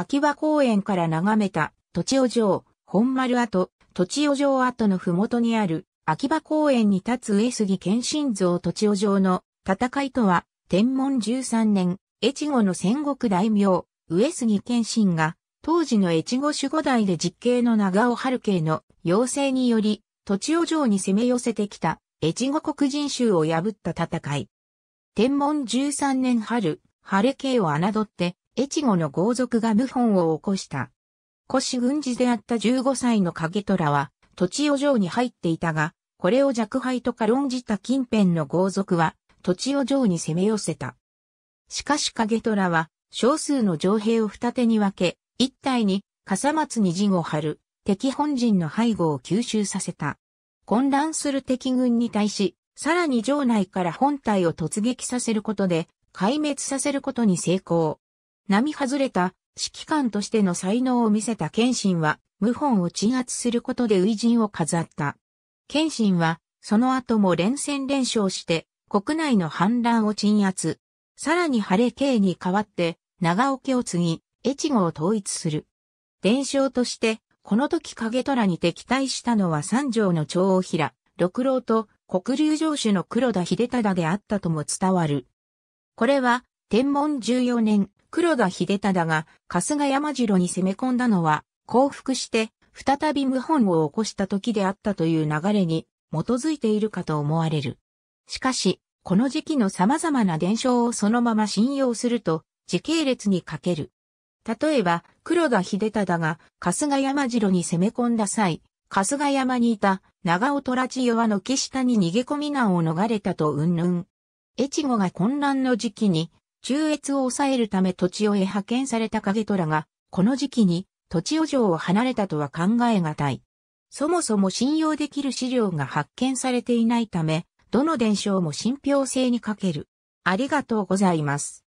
秋葉公園から眺めた、土地尾城、本丸跡、土地尾城跡のふもとにある、秋葉公園に立つ上杉謙信像土地尾城の戦いとは、天文13年、越後の戦国大名、上杉謙信が、当時の越後守護代で実刑の長尾春慶の要請により、土地尾城に攻め寄せてきた、越後国人衆を破った戦い。天文13年春、晴れを侮って、越後の豪族が謀反を起こした。古子軍事であった15歳の影虎は、土地を城に入っていたが、これを弱敗と軽んじた近辺の豪族は、土地を城に攻め寄せた。しかし影虎は、少数の城兵を二手に分け、一体に、笠松に陣を張る、敵本陣の背後を吸収させた。混乱する敵軍に対し、さらに城内から本体を突撃させることで、壊滅させることに成功。並外れた指揮官としての才能を見せた謙信は、謀反を鎮圧することで偉人を飾った。謙信は、その後も連戦連勝して、国内の反乱を鎮圧。さらに晴れ慶に代わって、長岡を継ぎ、越後を統一する。伝承として、この時影虎に敵対したのは三条の長尾平、六郎と黒竜城主の黒田秀忠であったとも伝わる。これは、天文14年黒田秀忠が春日山城に攻め込んだのは、降伏して再び謀反を起こした時であったという流れに基づいているかと思われる。しかし、この時期の様々な伝承をそのまま信用すると、時系列に欠ける。例えば、黒田秀忠が春日山城に攻め込んだ際、春日山にいた長尾虎千代は軒下に逃げ込み難を逃れたと云々。越後が混乱の時期に中越を抑えるため土地をへ派遣された影虎が、この時期に土地を城を離れたとは考えがたい。そもそも信用できる資料が発見されていないため、どの伝承も信憑性に欠ける。ありがとうございます。